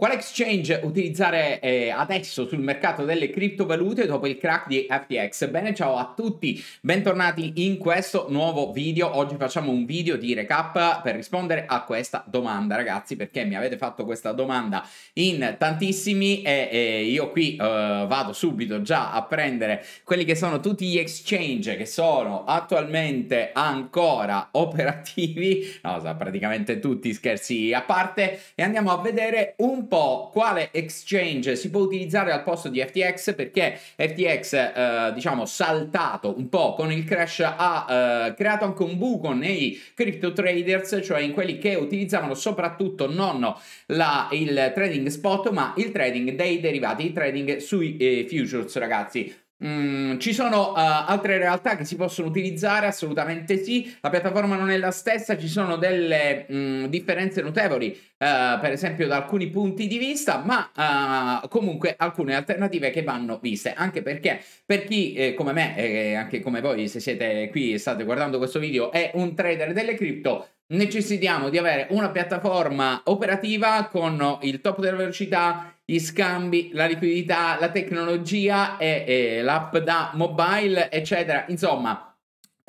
Quale exchange utilizzare eh, adesso sul mercato delle criptovalute dopo il crack di FTX? Bene, ciao a tutti, bentornati in questo nuovo video. Oggi facciamo un video di recap per rispondere a questa domanda, ragazzi, perché mi avete fatto questa domanda in tantissimi e, e io qui eh, vado subito già a prendere quelli che sono tutti gli exchange che sono attualmente ancora operativi, no, praticamente tutti scherzi a parte, e andiamo a vedere un po' quale exchange si può utilizzare al posto di FTX perché FTX, eh, diciamo, saltato un po' con il crash ha eh, creato anche un buco nei crypto traders, cioè in quelli che utilizzavano soprattutto non la, il trading spot ma il trading dei derivati, il trading sui eh, futures ragazzi. Mm, ci sono uh, altre realtà che si possono utilizzare? Assolutamente sì. La piattaforma non è la stessa, ci sono delle mh, mm, differenze notevoli, uh, per esempio da alcuni punti di vista, ma uh, comunque alcune alternative che vanno viste, anche perché per chi eh, come me e eh, anche come voi, se siete qui e state guardando questo video, è un trader delle cripto, necessitiamo di avere una piattaforma operativa con il top della velocità gli scambi, la liquidità, la tecnologia e, e l'app da mobile, eccetera. Insomma,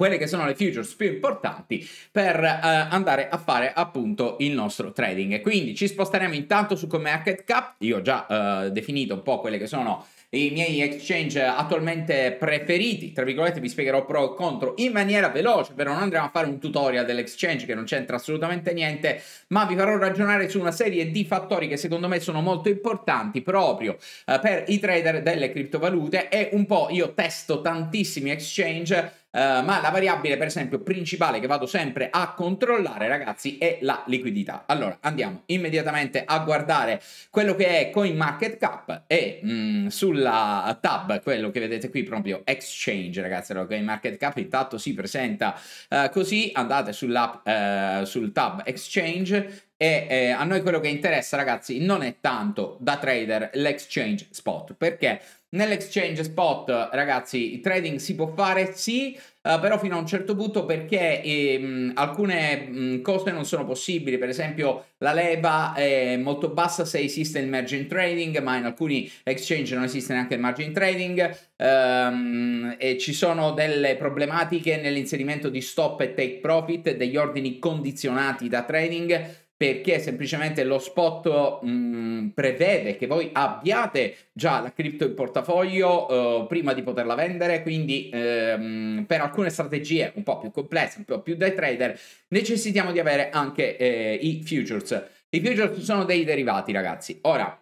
quelle che sono le futures più importanti per eh, andare a fare appunto il nostro trading. Quindi ci sposteremo intanto su come Market Cap, io ho già eh, definito un po' quelle che sono i miei exchange attualmente preferiti, tra virgolette vi spiegherò pro e contro in maniera veloce, però non andremo a fare un tutorial dell'exchange che non c'entra assolutamente niente, ma vi farò ragionare su una serie di fattori che secondo me sono molto importanti proprio eh, per i trader delle criptovalute e un po' io testo tantissimi exchange eh, ma la variabile, per esempio, principale che vado sempre a controllare, ragazzi, è la liquidità. Allora, andiamo immediatamente a guardare quello che è CoinMarketCap e mh, mm, sulla tab, quello che vedete qui, proprio Exchange, ragazzi. Allora, CoinMarketCap intanto si presenta uh, così, andate sull'app, uh, sul tab Exchange e eh, a noi quello che interessa, ragazzi, non è tanto da trader l'exchange spot, perché nell'exchange spot, ragazzi, il trading si può fare, sì, eh, però fino a un certo punto perché ehm, alcune mh, mm, cose non sono possibili, per esempio la leva è molto bassa se esiste il margin trading, ma in alcuni exchange non esiste neanche il margin trading, ehm, e ci sono delle problematiche nell'inserimento di stop e take profit, degli ordini condizionati da trading, perché semplicemente lo spot mh, mm, prevede che voi abbiate già la cripto in portafoglio eh, prima di poterla vendere, quindi ehm, per alcune strategie un po' più complesse, un po' più dai trader, necessitiamo di avere anche eh, i futures. I futures sono dei derivati, ragazzi. Ora,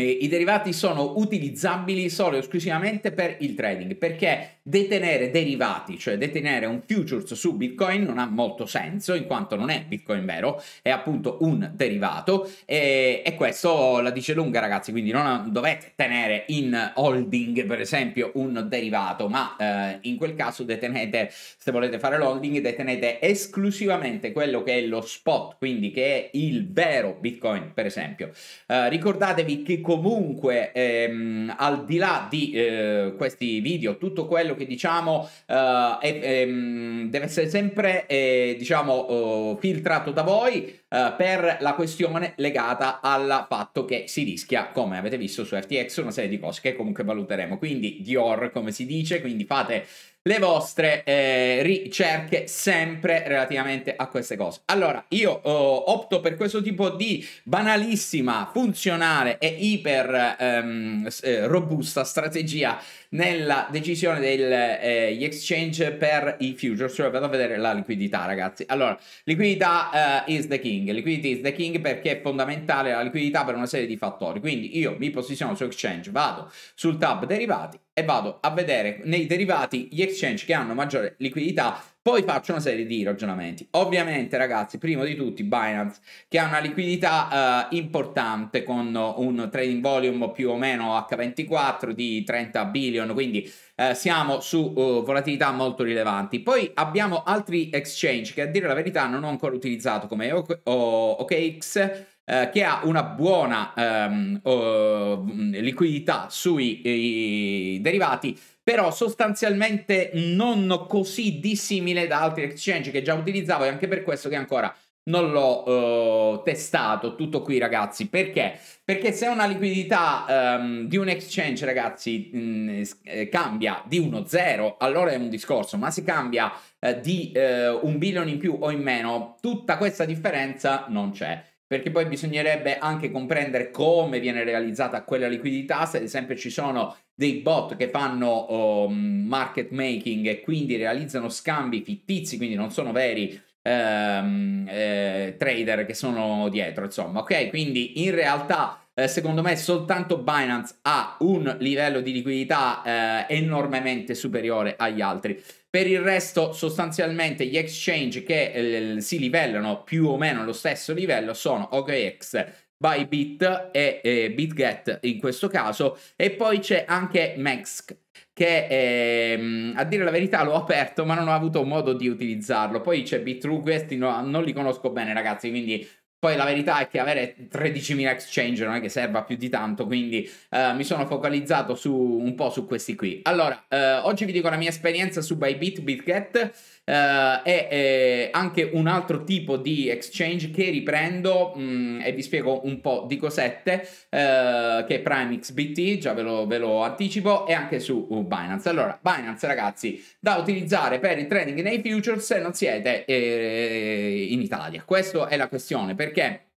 i derivati sono utilizzabili solo e esclusivamente per il trading perché detenere derivati, cioè detenere un futures su Bitcoin non ha molto senso in quanto non è Bitcoin vero, è appunto un derivato e, e questo la dice lunga ragazzi, quindi non dovete tenere in holding per esempio un derivato, ma eh, in quel caso detenete, se volete fare l'holding, detenete esclusivamente quello che è lo spot, quindi che è il vero Bitcoin per esempio. Eh, ricordatevi che comunque ehm, al di là di eh, questi video, tutto quello che diciamo eh, è, ehm, deve essere sempre eh, diciamo oh, filtrato da voi eh, per la questione legata al fatto che si rischia, come avete visto su FTX, una serie di cose che comunque valuteremo. Quindi Dior, come si dice, quindi fate le vostre eh, ricerche sempre relativamente a queste cose. Allora, io oh, opto per questo tipo di banalissima, funzionale e iper ehm, eh, robusta strategia nella decisione degli eh, exchange per i futures. Cioè vado a vedere la liquidità, ragazzi. Allora, liquidità uh, is the king. Liquidity is the king perché è fondamentale la liquidità per una serie di fattori. Quindi io mi posiziono su exchange, vado sul tab derivati e vado a vedere nei derivati gli exchange che hanno maggiore liquidità poi faccio una serie di ragionamenti. Ovviamente, ragazzi, primo di tutti Binance, che ha una liquidità eh, importante con un trading volume più o meno H24 di 30 billion, quindi eh, siamo su uh, volatilità molto rilevanti. Poi abbiamo altri exchange che a dire la verità non ho ancora utilizzato come OKX. Eh, che ha una buona ehm, oh, liquidità sui derivati, però sostanzialmente non così dissimile da altri exchange che già utilizzavo e anche per questo che ancora non l'ho eh, testato tutto qui ragazzi perché perché se una liquidità ehm, di un exchange ragazzi mh, mm, eh, cambia di 1-0 allora è un discorso ma se cambia eh, di eh, un billion in più o in meno tutta questa differenza non c'è perché poi bisognerebbe anche comprendere come viene realizzata quella liquidità, se ad esempio ci sono dei bot che fanno um, market making e quindi realizzano scambi fittizi, quindi non sono veri ehm, eh, trader che sono dietro, insomma, ok? Quindi in realtà eh, secondo me soltanto Binance ha un livello di liquidità eh, enormemente superiore agli altri. Per il resto, sostanzialmente, gli exchange che eh, si livellano più o meno allo stesso livello sono OKX, Bybit e eh, BitGet in questo caso e poi c'è anche Mex che eh, a dire la verità l'ho aperto ma non ho avuto modo di utilizzarlo poi c'è Bitruquest no, non li conosco bene ragazzi quindi poi la verità è che avere 13.000 exchange non è che serva più di tanto, quindi eh, mi sono focalizzato su, un po' su questi qui. Allora, eh, oggi vi dico la mia esperienza su Bybit, BitGet eh, e eh, anche un altro tipo di exchange che riprendo mh, mm, e vi spiego un po' di cosette, eh, che è PrimeXBT, già ve lo, ve lo, anticipo, e anche su uh, Binance. Allora, Binance ragazzi, da utilizzare per il trading nei futures se non siete eh, in Italia. Questa è la questione. Per perché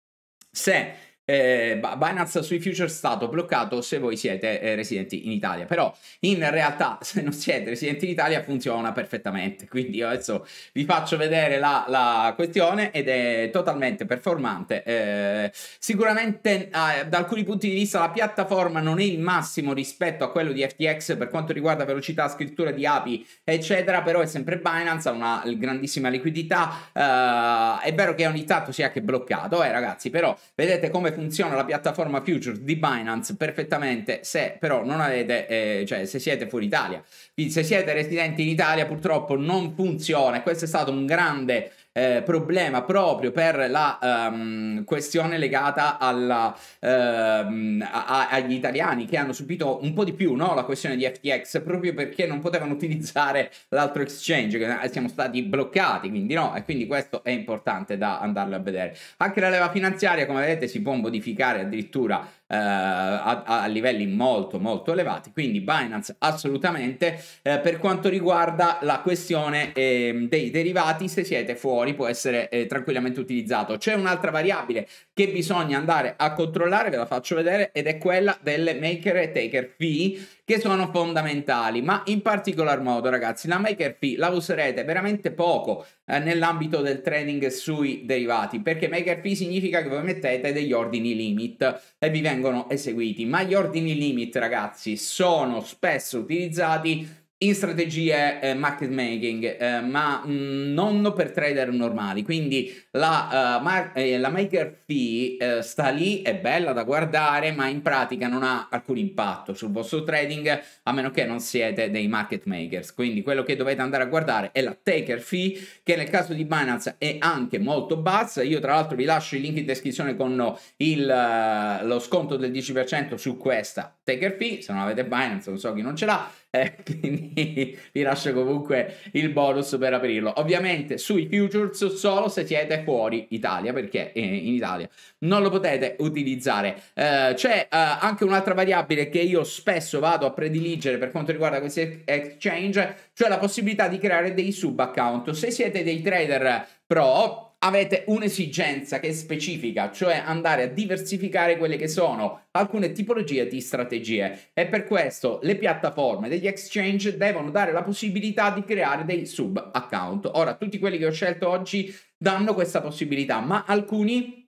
se eh, Binance sui future è stato bloccato se voi siete eh, residenti in Italia, però in realtà se non siete residenti in Italia funziona perfettamente, quindi io adesso vi faccio vedere la, la questione ed è totalmente performante. Eh, sicuramente ah, da alcuni punti di vista la piattaforma non è il massimo rispetto a quello di FTX per quanto riguarda velocità, scrittura di API, eccetera, però è sempre Binance, ha una grandissima liquidità, eh, è vero che ogni tanto si è anche bloccato, eh ragazzi, però vedete come funziona la piattaforma Future di Binance perfettamente se però non avete, eh, cioè se siete fuori Italia. Quindi se siete residenti in Italia purtroppo non funziona. Questo è stato un grande eh, problema proprio per la ehm, questione legata alla, ehm, a, agli italiani che hanno subito un po' di più no? la questione di FTX proprio perché non potevano utilizzare l'altro exchange, che eh, siamo stati bloccati, quindi no, e quindi questo è importante da andarlo a vedere. Anche la leva finanziaria, come vedete, si può modificare addirittura eh, a, a, livelli molto molto elevati, quindi Binance assolutamente eh, per quanto riguarda la questione ehm, dei derivati, se siete fuori può essere eh, tranquillamente utilizzato. C'è un'altra variabile che bisogna andare a controllare, ve la faccio vedere, ed è quella delle maker e taker fee che sono fondamentali, ma in particolar modo ragazzi la Maker P la userete veramente poco eh, nell'ambito del trading sui derivati, perché Maker P significa che voi mettete degli ordini limit e vi vengono eseguiti, ma gli ordini limit ragazzi sono spesso utilizzati in strategie eh, market making, eh, ma mh, mm, non per trader normali. Quindi la, uh, mar- eh, la maker fee eh, sta lì, è bella da guardare, ma in pratica non ha alcun impatto sul vostro trading, a meno che non siete dei market makers. Quindi quello che dovete andare a guardare è la taker fee, che nel caso di Binance è anche molto bassa. Io tra l'altro vi lascio il link in descrizione con il, eh, lo sconto del 10% su questa Taker fee se non avete Binance non so chi non ce l'ha, eh, quindi vi lascio comunque il bonus per aprirlo. Ovviamente sui futures solo se siete fuori Italia, perché eh, in Italia non lo potete utilizzare. Eh, c'è eh, anche un'altra variabile che io spesso vado a prediligere per quanto riguarda questi exchange, cioè la possibilità di creare dei sub account. Se siete dei trader pro avete un'esigenza che è specifica, cioè andare a diversificare quelle che sono alcune tipologie di strategie e per questo le piattaforme degli exchange devono dare la possibilità di creare dei sub account. Ora, tutti quelli che ho scelto oggi danno questa possibilità, ma alcuni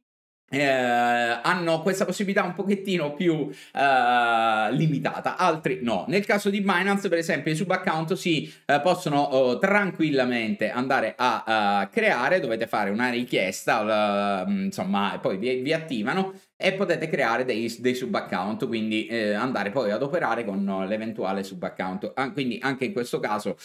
eh, hanno questa possibilità un pochettino più eh, limitata, altri no. Nel caso di Binance, per esempio, i sub-account si eh, possono oh, tranquillamente andare a uh, creare, dovete fare una richiesta, uh, insomma, e poi vi, vi, attivano e potete creare dei, dei sub-account, quindi andare poi ad operare con l'eventuale sub-account. An- ah, quindi anche in questo caso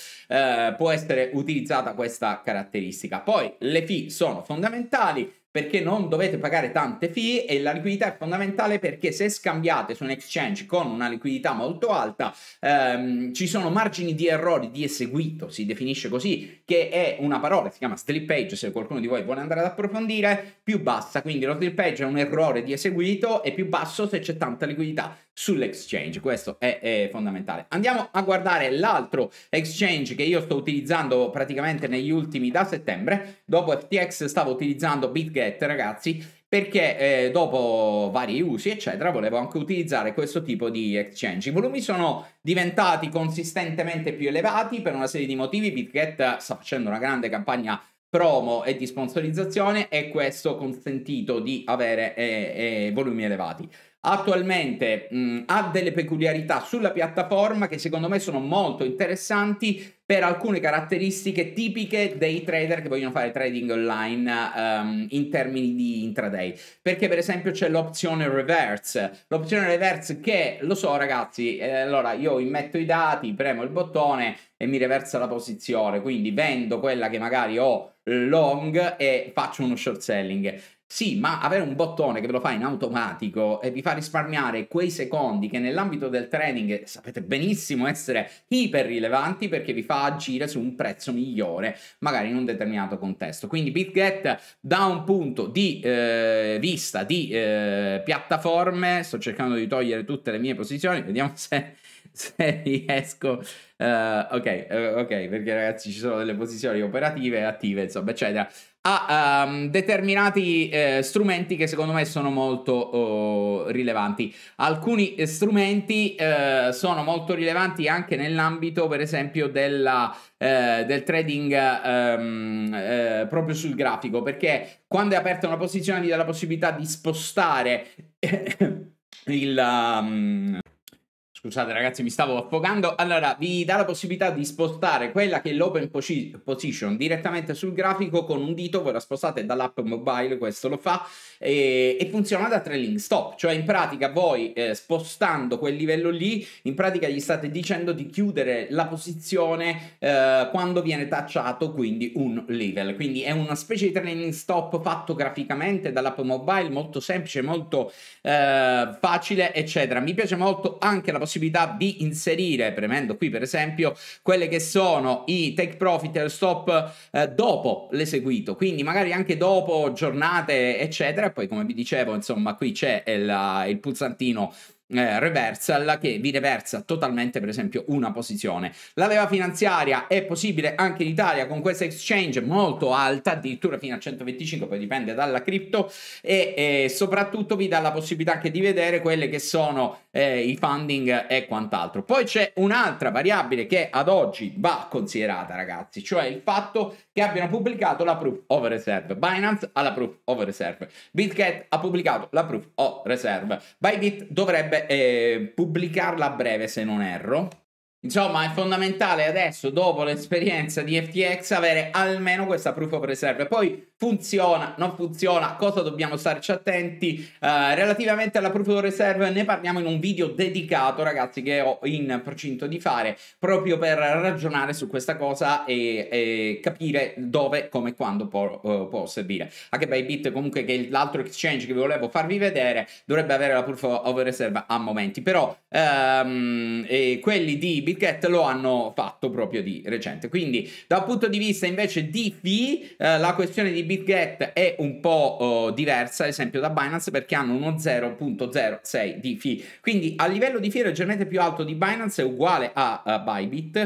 può essere utilizzata questa caratteristica. Poi le fee sono fondamentali perché non dovete pagare tante fee e la liquidità è fondamentale perché se scambiate su un exchange con una liquidità molto alta ehm, ci sono margini di errori di eseguito, si definisce così, che è una parola, si chiama slip page se qualcuno di voi vuole andare ad approfondire, più bassa, quindi lo slip page è un errore di eseguito e più basso se c'è tanta liquidità sull'exchange, questo è, è fondamentale. Andiamo a guardare l'altro exchange che io sto utilizzando praticamente negli ultimi da settembre, dopo FTX stavo utilizzando BitGet dirette, ragazzi, perché eh, dopo vari usi, eccetera, volevo anche utilizzare questo tipo di exchange. I volumi sono diventati consistentemente più elevati per una serie di motivi. BitGet sta facendo una grande campagna promo e di sponsorizzazione e questo ha consentito di avere eh, eh, volumi elevati attualmente mh, mm, ha delle peculiarità sulla piattaforma che secondo me sono molto interessanti per alcune caratteristiche tipiche dei trader che vogliono fare trading online um, in termini di intraday. Perché per esempio c'è l'opzione reverse, l'opzione reverse che lo so ragazzi, eh, allora io immetto i dati, premo il bottone e mi reversa la posizione, quindi vendo quella che magari ho long e faccio uno short selling. Sì, ma avere un bottone che ve lo fa in automatico e vi fa risparmiare quei secondi che nell'ambito del trading eh, sapete benissimo essere iper rilevanti perché vi fa agire su un prezzo migliore, magari in un determinato contesto. Quindi BitGet da un punto di eh, vista di eh, piattaforme, sto cercando di togliere tutte le mie posizioni, vediamo se se riesco. Uh, ok, eh, ok, perché ragazzi ci sono delle posizioni operative, attive, insomma, eccetera a um, determinati eh, strumenti che secondo me sono molto oh, rilevanti. Alcuni eh, strumenti eh, sono molto rilevanti anche nell'ambito, per esempio, della, eh, del trading ehm, eh, proprio sul grafico, perché quando è aperta una posizione vi dà la possibilità di spostare il... Um, Scusate ragazzi, mi stavo affogando. Allora, vi dà la possibilità di spostare quella che è l'open position direttamente sul grafico con un dito, voi la spostate dall'app mobile, questo lo fa, e, e funziona da tre link stop. Cioè, in pratica voi eh, spostando quel livello lì, in pratica gli state dicendo di chiudere la posizione eh, quando viene tacciato, quindi un level. Quindi è una specie di training stop fatto graficamente dall'app mobile, molto semplice, molto eh, facile, eccetera. Mi piace molto anche la possibilità possibilità di inserire, premendo qui per esempio, quelle che sono i take profit e lo stop eh, dopo l'eseguito, quindi magari anche dopo giornate, eccetera. poi, come vi dicevo, insomma, qui c'è il, il pulsantino eh, reversal che vi reversa totalmente per esempio una posizione. La leva finanziaria è possibile anche in Italia con questa exchange molto alta, addirittura fino a 125, poi dipende dalla cripto e eh, soprattutto vi dà la possibilità anche di vedere quelle che sono eh, i funding e quant'altro. Poi c'è un'altra variabile che ad oggi va considerata ragazzi, cioè il fatto che abbiano pubblicato la proof of reserve. Binance ha la proof of reserve, BitCat ha pubblicato la proof of reserve, Bybit dovrebbe eh, pubblicarla a breve, se non erro. Insomma, è fondamentale adesso, dopo l'esperienza di FTX, avere almeno questa proof of reserve. Poi funziona, non funziona, cosa dobbiamo starci attenti? Uh, relativamente alla proof of reserve ne parliamo in un video dedicato, ragazzi, che ho in procinto di fare, proprio per ragionare su questa cosa e, e capire dove, come e quando può, uh, può servire. Anche Bybit, comunque, che è l'altro exchange che vi volevo farvi vedere, dovrebbe avere la proof of reserve a momenti. Però um, quelli di Bitcoin Bill lo hanno fatto proprio di recente. Quindi dal punto di vista invece di fee, eh, la questione di BitGet è un po' eh, diversa, ad esempio da Binance, perché hanno uno 0.06 di fee. Quindi a livello di fee leggermente più alto di Binance è uguale a, a Bybit.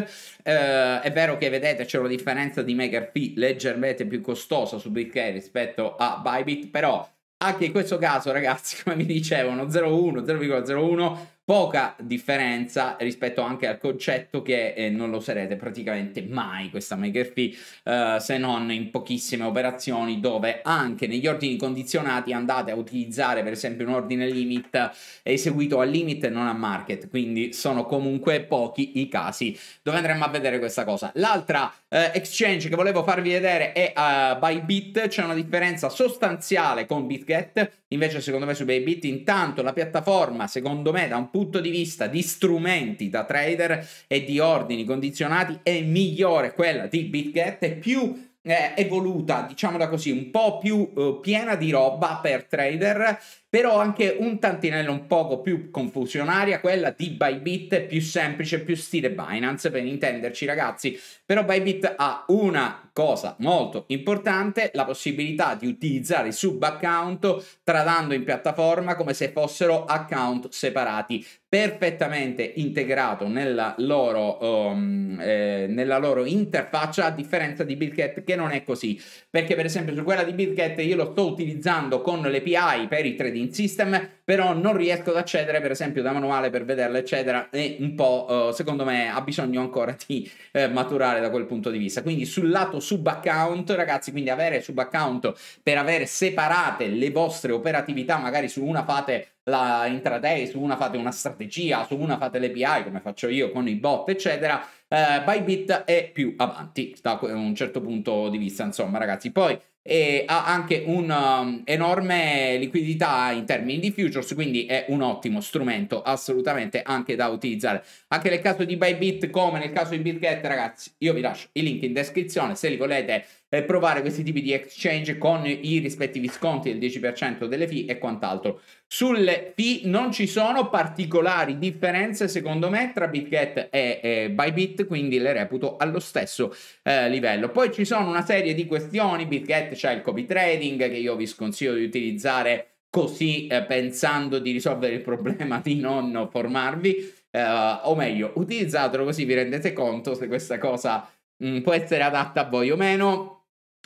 Eh, è vero che vedete c'è una differenza di maker fee leggermente più costosa su BitK rispetto a Bybit, però anche in questo caso, ragazzi, come vi dicevo, 0,1, 0,01 poca differenza rispetto anche al concetto che eh, non lo userete praticamente mai questa maker fee eh, se non in pochissime operazioni dove anche negli ordini condizionati andate a utilizzare per esempio un ordine limit eseguito al limit e non a market quindi sono comunque pochi i casi dove andremo a vedere questa cosa l'altra eh, exchange che volevo farvi vedere è uh, Bybit c'è una differenza sostanziale con BitGet Invece, secondo me, su Bybit, intanto la piattaforma, secondo me, da un punto di vista di strumenti da trader e di ordini condizionati, è migliore quella di BitGet è più eh, evoluta, diciamola così, un po' più eh, piena di roba per trader però anche un tantinello un poco più confusionaria, quella di Bybit, più semplice, più stile Binance, per intenderci ragazzi, però Bybit ha una cosa molto importante, la possibilità di utilizzare i sub-account tradando in piattaforma come se fossero account separati, perfettamente integrato nella loro, um, eh, nella loro interfaccia, a differenza di BitGet che non è così, perché per esempio su quella di BitGet io lo sto utilizzando con l'API per i trading in system, però non riesco ad accedere per esempio da manuale per vederla, eccetera, e un po' eh, secondo me ha bisogno ancora di eh, maturare da quel punto di vista. Quindi sul lato sub account, ragazzi, quindi avere sub account per avere separate le vostre operatività, magari su una fate la intraday, su una fate una strategia, su una fate le PI come faccio io con i bot, eccetera. Eh, Bybit è più avanti da un certo punto di vista, insomma, ragazzi. Poi e ha anche un'enorme um, liquidità in termini di futures, quindi è un ottimo strumento assolutamente anche da utilizzare. Anche nel caso di Bybit, come nel caso di BitGet, ragazzi, io vi lascio i link in descrizione se li volete eh, provare questi tipi di exchange con i rispettivi sconti del 10% delle fee e quant'altro. Sulle fee non ci sono particolari differenze secondo me tra BitGet e, e Bybit, quindi le reputo allo stesso eh, livello. Poi ci sono una serie di questioni, BitGet c'è il copy trading che io vi sconsiglio di utilizzare così eh, pensando di risolvere il problema di non formarvi. Uh, o meglio, utilizzatelo così vi rendete conto se questa cosa mh, mm, può essere adatta a voi o meno.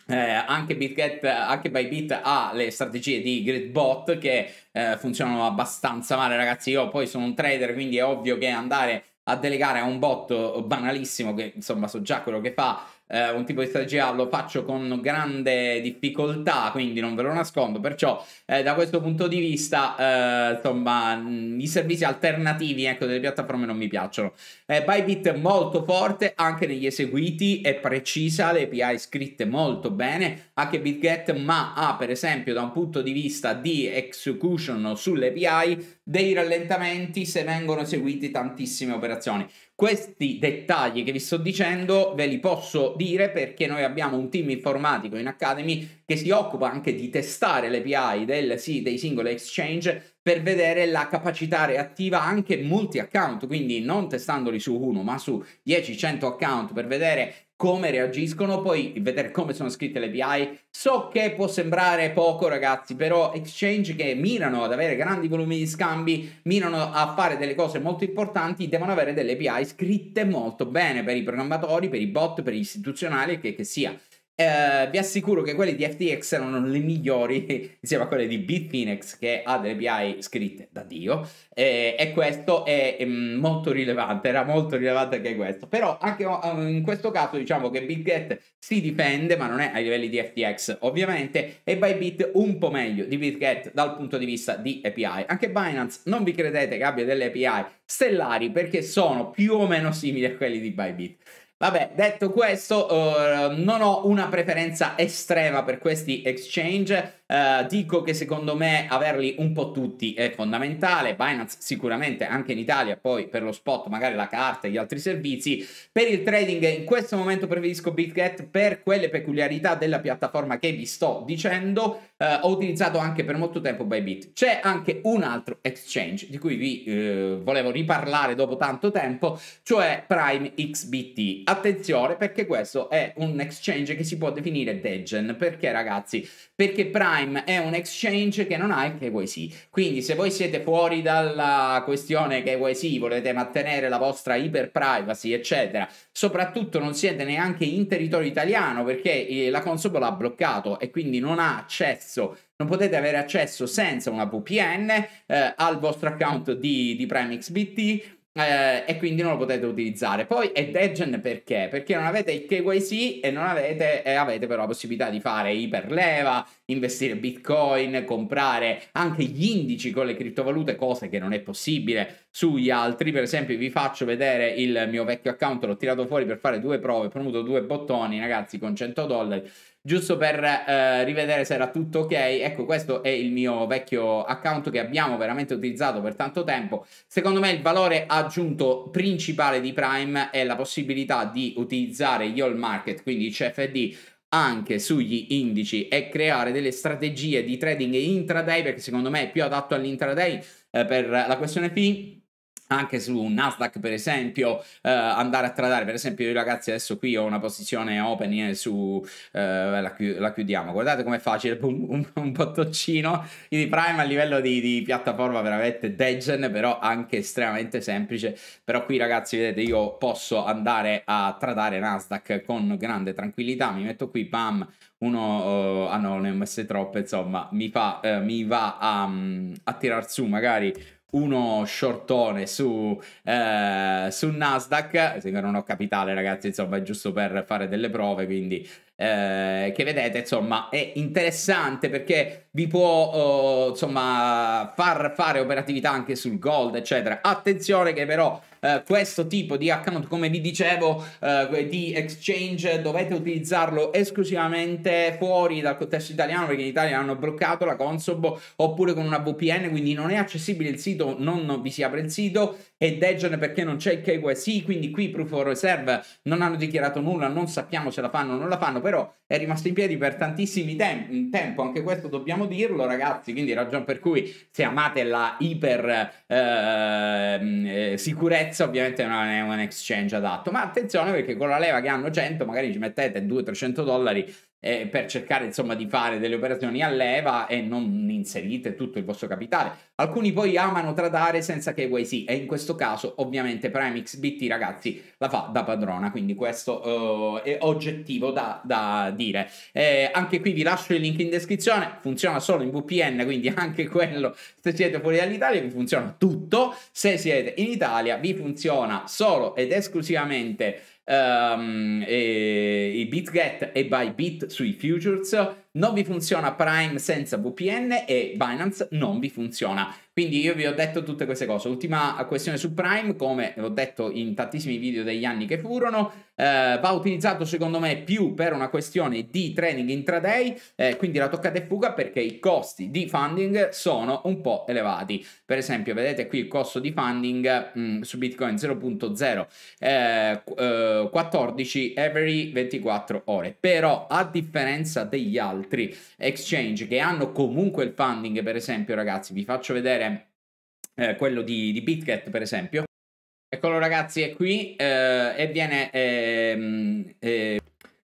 Eh, anche, BitGet, anche Bybit ha le strategie di grid bot che eh, funzionano abbastanza male, ragazzi. Io poi sono un trader, quindi è ovvio che andare a delegare a un bot banalissimo, che insomma so già quello che fa, eh, un tipo di strategia lo faccio con grande difficoltà, quindi non ve lo nascondo, perciò eh, da questo punto di vista, eh, insomma, i servizi alternativi ecco, delle piattaforme non mi piacciono. Eh, Bybit molto forte anche negli eseguiti, è precisa, le API scritte molto bene, anche BitGet, ma ha per esempio da un punto di vista di execution sulle API dei rallentamenti se vengono eseguiti tantissime operazioni. Questi dettagli che vi sto dicendo ve li posso dire perché noi abbiamo un team informatico in Academy che si occupa anche di testare le API del, sì, dei singoli exchange per vedere la capacità reattiva anche multi-account, quindi non testandoli su uno ma su 10-100 account per vedere come reagiscono, poi vedere come sono scritte le BI. So che può sembrare poco, ragazzi, però exchange che mirano ad avere grandi volumi di scambi, mirano a fare delle cose molto importanti, devono avere delle BI scritte molto bene per i programmatori, per i bot, per gli istituzionali, che, che sia. Eh, vi assicuro che quelle di FTX erano le migliori insieme a quelle di Bitfinex che ha delle API scritte da Dio eh, e questo è, è, mm, molto rilevante, era molto rilevante anche questo, però anche oh, mm, in questo caso diciamo che BitGet si difende ma non è ai livelli di FTX ovviamente e Bybit un po' meglio di BitGet dal punto di vista di API, anche Binance non vi credete che abbia delle API stellari perché sono più o meno simili a quelli di Bybit. Vabbè, detto questo, uh, non ho una preferenza estrema per questi exchange eh, dico che secondo me averli un po' tutti è fondamentale. Binance sicuramente anche in Italia, poi per lo spot magari la carta e gli altri servizi. Per il trading in questo momento preferisco BitGet per quelle peculiarità della piattaforma che vi sto dicendo. Uh, ho utilizzato anche per molto tempo Bybit. C'è anche un altro exchange di cui vi eh, volevo riparlare dopo tanto tempo, cioè Prime XBT. Attenzione perché questo è un exchange che si può definire degen. Perché ragazzi? Perché Prime Prime è un exchange che non ha il KYC. Quindi se voi siete fuori dalla questione KYC, volete mantenere la vostra iper privacy, eccetera, soprattutto non siete neanche in territorio italiano perché eh, la console l'ha bloccato e quindi non ha accesso non potete avere accesso senza una VPN eh, al vostro account di, di XBT. Eh, e quindi non lo potete utilizzare. Poi è Degen perché? Perché non avete il KYC e non avete, eh, avete però la possibilità di fare iperleva, investire bitcoin, comprare anche gli indici con le criptovalute, cose che non è possibile sugli altri. Per esempio, vi faccio vedere il mio vecchio account, l'ho tirato fuori per fare due prove, ho premuto due bottoni, ragazzi, con 100 dollari giusto per eh, rivedere se era tutto ok. Ecco, questo è il mio vecchio account che abbiamo veramente utilizzato per tanto tempo. Secondo me il valore aggiunto principale di Prime è la possibilità di utilizzare gli all market, quindi CFD anche sugli indici e creare delle strategie di trading intraday perché secondo me è più adatto all'intraday eh, per la questione fee anche su Nasdaq per esempio eh, andare a tradare per esempio io ragazzi adesso qui ho una posizione open su eh, la, chi la, chiudiamo guardate com'è facile un, un, un, bottoncino di prime a livello di, di, piattaforma veramente degen però anche estremamente semplice però qui ragazzi vedete io posso andare a tradare Nasdaq con grande tranquillità mi metto qui bam uno uh, ah no ne ho messe troppe insomma mi fa uh, mi va a, um, a tirar su magari uno shortone su, eh, su Nasdaq, se non ho capitale ragazzi, insomma è giusto per fare delle prove, quindi eh, che vedete insomma è interessante perché vi può eh, insomma far fare operatività anche sul gold eccetera. Attenzione che però eh, questo tipo di account, come vi dicevo, eh, di exchange dovete utilizzarlo esclusivamente fuori dal contesto italiano perché in Italia hanno bloccato la Consob oppure con una VPN, quindi non è accessibile il sito, non vi si apre il sito e Degen perché non c'è il KYC, quindi qui Proof of Reserve non hanno dichiarato nulla, non sappiamo se la fanno o non la fanno, però è rimasto in piedi per tantissimi tem- tempo, anche questo dobbiamo dirlo ragazzi, quindi ragion per cui se amate la iper ehm, eh, sicurezza prezzo ovviamente non è un exchange adatto, ma attenzione perché con la leva che hanno 100 magari ci mettete 200-300 dollari eh, per cercare insomma di fare delle operazioni a leva e non inserite tutto il vostro capitale. Alcuni poi amano tradare senza KYC e in questo caso ovviamente Prime XBT ragazzi la fa da padrona, quindi questo eh, è oggettivo da, da dire. Eh, anche qui vi lascio il link in descrizione, funziona solo in VPN, quindi anche quello se siete fuori dall'Italia vi funziona tutto, se siete in Italia vi funziona solo ed esclusivamente um, e, i get e buy bit sui futures non vi funziona Prime senza VPN e Binance non vi funziona. Quindi io vi ho detto tutte queste cose. Ultima questione su Prime, come ho detto in tantissimi video degli anni che furono, eh, va utilizzato secondo me più per una questione di trading intraday, eh, quindi la toccate fuga perché i costi di funding sono un po' elevati. Per esempio, vedete qui il costo di funding mh, mm, su Bitcoin 0.0 eh, 14 eh, every 24 ore. Però a differenza degli altri altri exchange che hanno comunque il funding, per esempio ragazzi, vi faccio vedere eh, quello di, di BitGet per esempio. Eccolo ragazzi, è qui eh, e viene... Ehm, eh,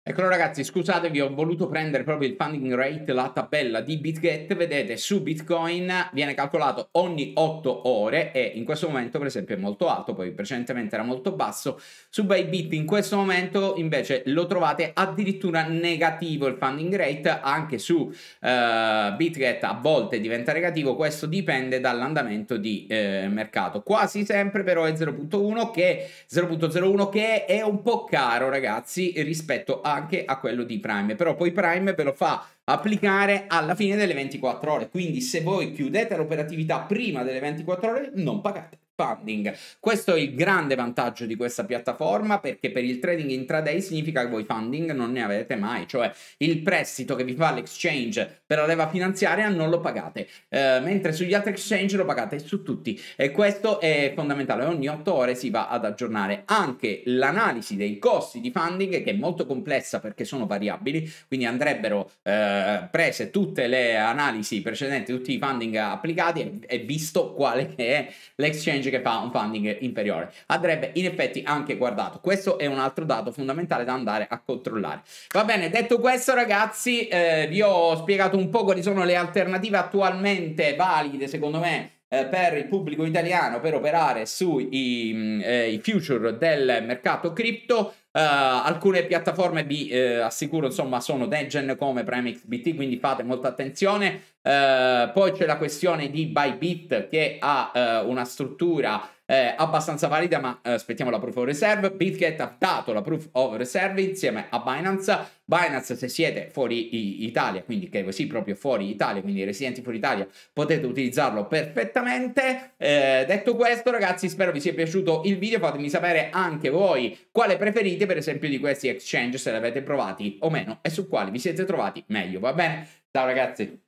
Eccolo ragazzi, scusatevi, ho voluto prendere proprio il funding rate, la tabella di BitGet, vedete su Bitcoin viene calcolato ogni 8 ore e in questo momento per esempio è molto alto, poi precedentemente era molto basso, su Bybit in questo momento invece lo trovate addirittura negativo il funding rate, anche su eh, BitGet a volte diventa negativo, questo dipende dall'andamento di eh, mercato, quasi sempre però è 0.1 che, 0.01 che è un po' caro ragazzi rispetto a anche a quello di Prime, però poi Prime ve lo fa applicare alla fine delle 24 ore, quindi se voi chiudete l'operatività prima delle 24 ore non pagate. Funding. Questo è il grande vantaggio di questa piattaforma perché per il trading intraday significa che voi funding non ne avete mai, cioè il prestito che vi fa l'exchange per la leva finanziaria non lo pagate, eh, mentre sugli altri exchange lo pagate su tutti e questo è fondamentale, ogni 8 ore si va ad aggiornare anche l'analisi dei costi di funding che è molto complessa perché sono variabili, quindi andrebbero eh, prese tutte le analisi precedenti, tutti i funding applicati e, e visto quale che è l'exchange dice che fa un funding inferiore. Andrebbe in effetti anche guardato. Questo è un altro dato fondamentale da andare a controllare. Va bene, detto questo ragazzi, eh, vi ho spiegato un po' quali sono le alternative attualmente valide secondo me eh, per il pubblico italiano per operare sui mm, eh, future del mercato cripto. Uh, alcune piattaforme vi uh, assicuro insomma sono Degen come PremixBT quindi fate molta attenzione uh, poi c'è la questione di Bybit che ha una struttura eh, abbastanza valida, ma eh, aspettiamo la proof of reserve. Bitget ha dato la proof of reserve insieme a Binance. Binance, se siete fuori Italia, quindi che sì, proprio fuori Italia, quindi residenti fuori Italia, potete utilizzarlo perfettamente. Eh, detto questo, ragazzi, spero vi sia piaciuto il video. Fatemi sapere anche voi quale preferite, per esempio, di questi exchange, se li avete provati o meno, e su quali vi siete trovati meglio, va bene? Ciao ragazzi!